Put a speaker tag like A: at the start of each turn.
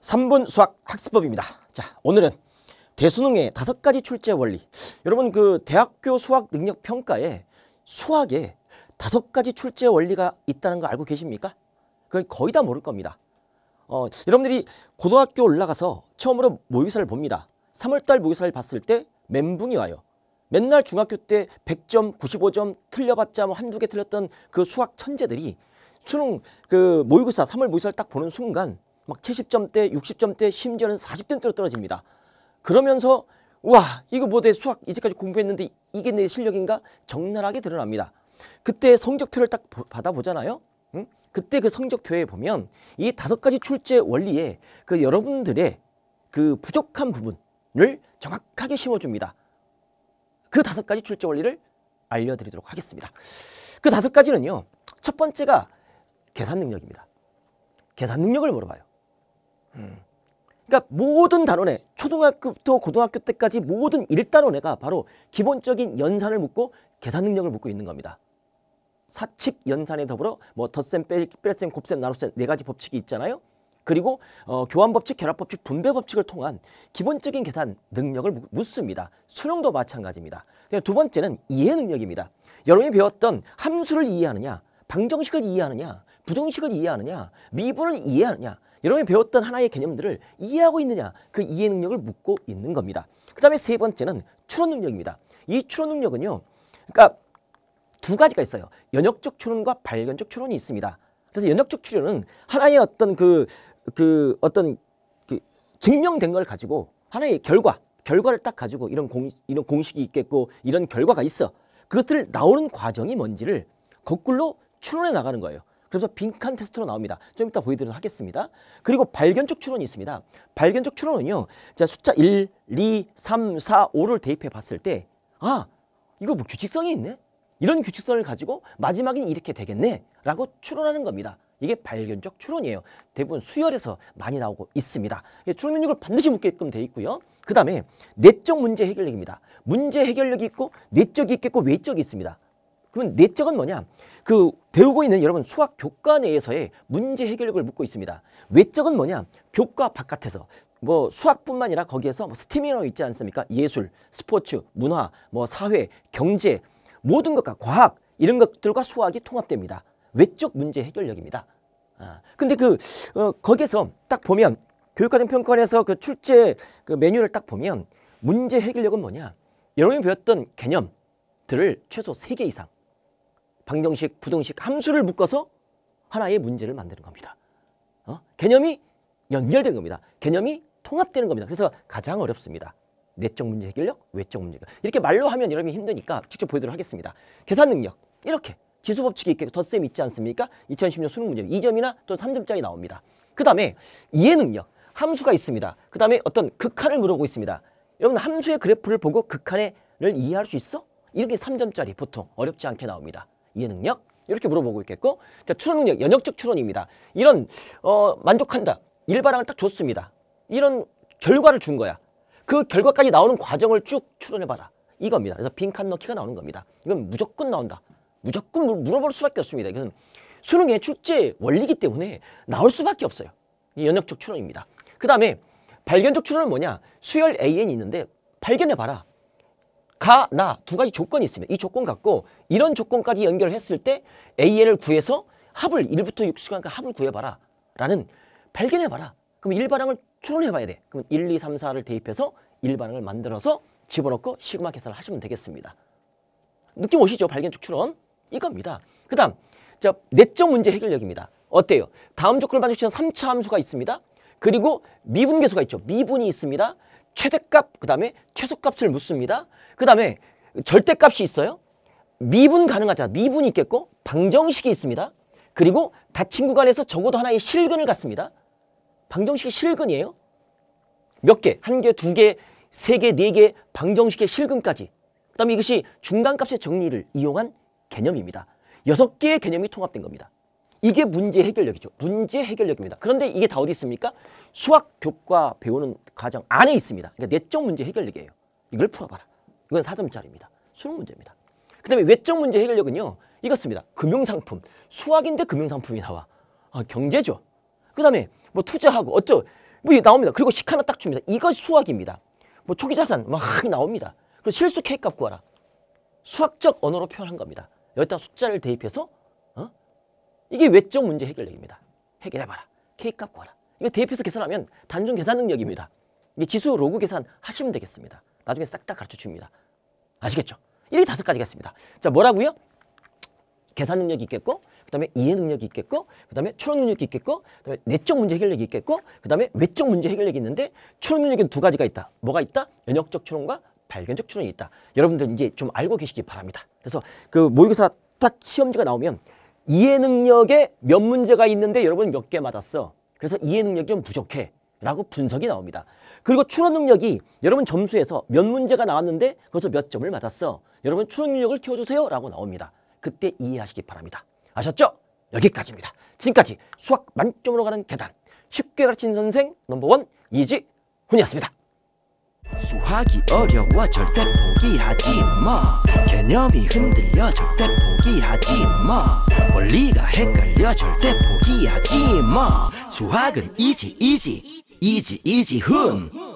A: 3분 수학 학습법입니다. 자, 오늘은 대수능의 다섯 가지 출제 원리. 여러분 그 대학교 수학 능력 평가에 수학에 다섯 가지 출제 원리가 있다는 거 알고 계십니까? 그건 거의 다 모를 겁니다. 어, 여러분들이 고등학교 올라가서 처음으로 모의사를 봅니다. 3월달 모의사를 봤을 때 멘붕이 와요. 맨날 중학교 때 100점, 95점 틀려봤자 뭐 한두 개 틀렸던 그 수학 천재들이 수능 그 모의고사 3월 모의사를 딱 보는 순간 막 70점대, 60점대, 심지어는 40점대로 떨어집니다. 그러면서 와 이거 뭐내 수학 이제까지 공부했는데 이게 내 실력인가? 적나라하게 드러납니다. 그때 성적표를 딱 받아보잖아요. 응? 그때 그 성적표에 보면 이 다섯 가지 출제 원리에 그 여러분들의 그 부족한 부분을 정확하게 심어줍니다. 그 다섯 가지 출제 원리를 알려드리도록 하겠습니다. 그 다섯 가지는요. 첫 번째가 계산 능력입니다. 계산 능력을 물어봐요. 그러니까 모든 단원에 초등학교부터 고등학교 때까지 모든 1단원에가 바로 기본적인 연산을 묻고 계산 능력을 묻고 있는 겁니다. 사칙 연산에 더불어 뭐 덧셈, 빼셈, 곱셈, 나눗셈 네 가지 법칙이 있잖아요. 그리고 어, 교환 법칙, 결합 법칙, 분배 법칙을 통한 기본적인 계산 능력을 묻습니다. 수능도 마찬가지입니다. 두 번째는 이해 능력입니다. 여러분이 배웠던 함수를 이해하느냐, 방정식을 이해하느냐, 부정식을 이해하느냐, 미분을 이해하느냐 여러분이 배웠던 하나의 개념들을 이해하고 있느냐 그 이해 능력을 묻고 있는 겁니다. 그 다음에 세 번째는 추론 능력입니다. 이 추론 능력은요. 그러니까 두 가지가 있어요. 연역적 추론과 발견적 추론이 있습니다. 그래서 연역적 추론은 하나의 어떤 그, 그 어떤 그 증명된 걸 가지고 하나의 결과, 결과를 딱 가지고 이런, 공, 이런 공식이 있겠고 이런 결과가 있어. 그것을 나오는 과정이 뭔지를 거꾸로 추론해 나가는 거예요. 그래서 빈칸 테스트로 나옵니다. 좀 이따 보여드리도록 하겠습니다. 그리고 발견적 추론이 있습니다. 발견적 추론은요. 자, 숫자 1, 2, 3, 4, 5를 대입해 봤을 때 아, 이거 뭐 규칙성이 있네? 이런 규칙성을 가지고 마지막엔 이렇게 되겠네 라고 추론하는 겁니다. 이게 발견적 추론이에요. 대부분 수열에서 많이 나오고 있습니다. 추론 능력을 반드시 묻게끔 돼 있고요. 그 다음에 내적 문제 해결력입니다. 문제 해결력이 있고 내적이 있겠고 외적이 있습니다. 그러면 내적은 뭐냐? 그 배우고 있는 여러분 수학 교과 내에서의 문제 해결력을 묻고 있습니다. 외적은 뭐냐? 교과 바깥에서 뭐 수학뿐만 아니라 거기에서 뭐 스팀이라고 있지 않습니까? 예술, 스포츠, 문화, 뭐 사회, 경제 모든 것과 과학 이런 것들과 수학이 통합됩니다. 외적 문제 해결력입니다. 아, 근데 그 어, 거기에서 딱 보면 교육과정 평가원에서 그 출제 그 메뉴를 딱 보면 문제 해결력은 뭐냐? 여러분이 배웠던 개념들을 최소 세 개 이상 방정식, 부등식, 함수를 묶어서 하나의 문제를 만드는 겁니다. 어? 개념이 연결된 겁니다. 개념이 통합되는 겁니다. 그래서 가장 어렵습니다. 내적 문제 해결력, 외적 문제 해결력. 이렇게 말로 하면 여러분이 힘드니까 직접 보여드리도록 하겠습니다. 계산 능력 이렇게 지수 법칙이 있게 덧셈 있지 않습니까? 2010년 수능 문제 2점이나 또 3점짜리 나옵니다. 그 다음에 이해 능력 함수가 있습니다. 그 다음에 어떤 극한을 물어보고 있습니다. 여러분 함수의 그래프를 보고 극한을 이해할 수 있어? 이렇게 3점짜리 보통 어렵지 않게 나옵니다. 이해 능력 이렇게 물어보고 있겠고 자 추론 능력 연역적 추론입니다. 이런 어 만족한다 일반항을 딱 줬습니다. 이런 결과를 준 거야. 그 결과까지 나오는 과정을 쭉 추론해봐라 이겁니다. 그래서 빈칸 넣기가 나오는 겁니다. 이건 무조건 나온다. 무조건 물, 물어볼 수밖에 없습니다. 이것은 수능의 출제 원리이기 때문에 나올 수밖에 없어요. 이 연역적 추론입니다. 그 다음에 발견적 추론은 뭐냐 수열 AN이 있는데 발견해봐라. 가, 나 두 가지 조건이 있습니다. 이 조건 갖고 이런 조건까지 연결했을 때 AN을 구해서 합을 1부터 6시간까 합을 구해봐라 라는 발견해봐라. 그럼 일반항을 추론해봐야 돼. 그럼 1, 2, 3, 4를 대입해서 일반항을 만들어서 집어넣고 시그마 계산을 하시면 되겠습니다. 느낌 오시죠? 발견축 추론. 이겁니다. 그 다음 자 내적 문제 해결력입니다. 어때요? 다음 조건을 만족시키는 3차 함수가 있습니다. 그리고 미분계수가 있죠. 미분이 있습니다. 최대값, 그 다음에 최소값을 묻습니다. 그 다음에 절대값이 있어요. 미분 가능하잖아. 미분이 있겠고 방정식이 있습니다. 그리고 닫힌 구간에서 적어도 하나의 실근을 갖습니다. 방정식의 실근이에요. 몇 개? 한 개, 두 개, 세 개, 네 개, 방정식의 실근까지. 그 다음에 이것이 중간값의 정리를 이용한 개념입니다. 여섯 개의 개념이 통합된 겁니다. 이게 문제 해결력이죠. 문제 해결력입니다. 그런데 이게 다 어디 있습니까? 수학 교과 배우는 과정 안에 있습니다. 그러니까 내적 문제 해결력이에요. 이걸 풀어봐라. 이건 사점짜리입니다 수능 문제입니다. 그 다음에 외적 문제 해결력은요. 이것습니다. 금융상품. 수학인데 금융상품이 나와. 아, 경제죠. 그 다음에 뭐 투자하고 어쩌 뭐 나옵니다. 그리고 식 하나 딱 줍니다. 이것 수학입니다. 뭐 초기자산 막 나옵니다. 그리고 실수 K값 구하라. 수학적 언어로 표현한 겁니다. 여기다 숫자를 대입해서 이게 외적 문제 해결력입니다. 해결해봐라. K값 구하라. 이거 대입해서 계산하면 단순 계산 능력입니다. 이게 지수 로그 계산 하시면 되겠습니다. 나중에 싹 다 가르쳐 줍니다. 아시겠죠? 이렇게 다섯 가지가 있습니다. 자, 뭐라고요? 계산 능력이 있겠고, 그 다음에 이해 능력이 있겠고, 그 다음에 추론 능력이 있겠고, 그 다음에 내적 문제 해결력이 있겠고, 그 다음에 외적 문제 해결력이 있는데, 추론 능력은 두 가지가 있다. 뭐가 있다? 연역적 추론과 발견적 추론이 있다. 여러분들 이제 좀 알고 계시기 바랍니다. 그래서 그 모의고사 딱 시험지가 나오면 이해 능력에 몇 문제가 있는데 여러분 몇 개 맞았어. 그래서 이해 능력 이좀 부족해. 라고 분석이 나옵니다. 그리고 추론 능력이 여러분 점수에서 몇 문제가 나왔는데 거기서 몇 점을 맞았어. 여러분 추론 능력을 키워주세요. 라고 나옵니다. 그때 이해하시기 바랍니다. 아셨죠? 여기까지입니다. 지금까지 수학 만점으로 가는 계단 쉽게 가르친 선생 넘버원 이지훈이었습니다. 수학이 어려워 절대 포기하지 마 개념이 흔들려 절대 포기하지 마 원리가 헷갈려 절대 포기하지 마 수학은 이지 이지 이지 이지 훈